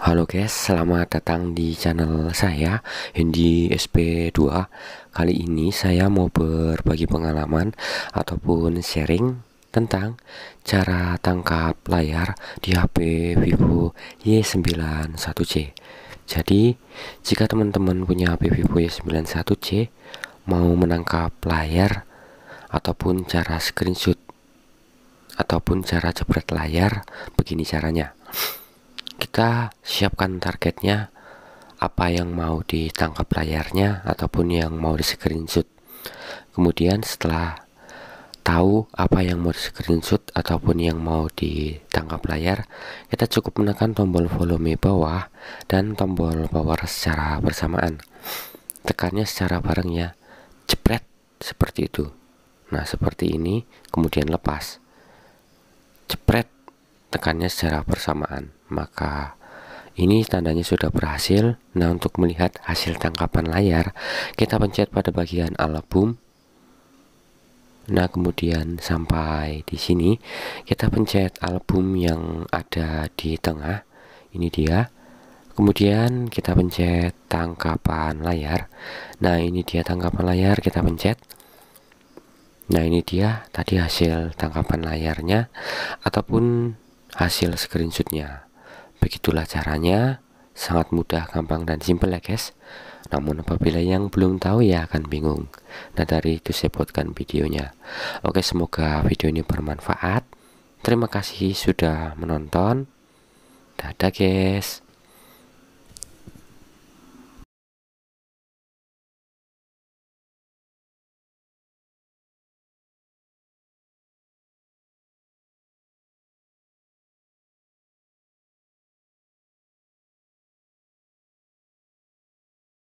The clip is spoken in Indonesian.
Halo guys, selamat datang di channel saya Hendy SP2 Kali ini saya mau berbagi pengalaman ataupun sharing tentang cara tangkap layar di HP Vivo Y91C Jadi, jika teman-teman punya HP Vivo Y91C mau menangkap layar ataupun cara screenshot ataupun cara jepret layar, begini caranya kita siapkan targetnya apa yang mau ditangkap layarnya ataupun yang mau di screenshot kemudian setelah tahu apa yang mau di screenshot ataupun yang mau ditangkap layar kita cukup menekan tombol volume bawah dan tombol power secara bersamaan tekannya secara bareng ya jepret seperti itu nah seperti ini kemudian lepas jepret tekannya secara bersamaan maka ini tandanya sudah berhasil. Nah, untuk melihat hasil tangkapan layar, kita pencet pada bagian album. Nah, kemudian sampai di sini, kita pencet album yang ada di tengah. Ini dia. Kemudian kita pencet tangkapan layar. Nah, ini dia tangkapan layar, kita pencet. Nah, ini dia tadi hasil tangkapan layarnya ataupun hasil screenshotnya. Begitulah caranya, sangat mudah, gampang, dan simple ya guys. Namun apabila yang belum tahu ya akan bingung. Nah dari itu saya buatkan videonya. Oke semoga video ini bermanfaat. Terima kasih sudah menonton. Dadah guys.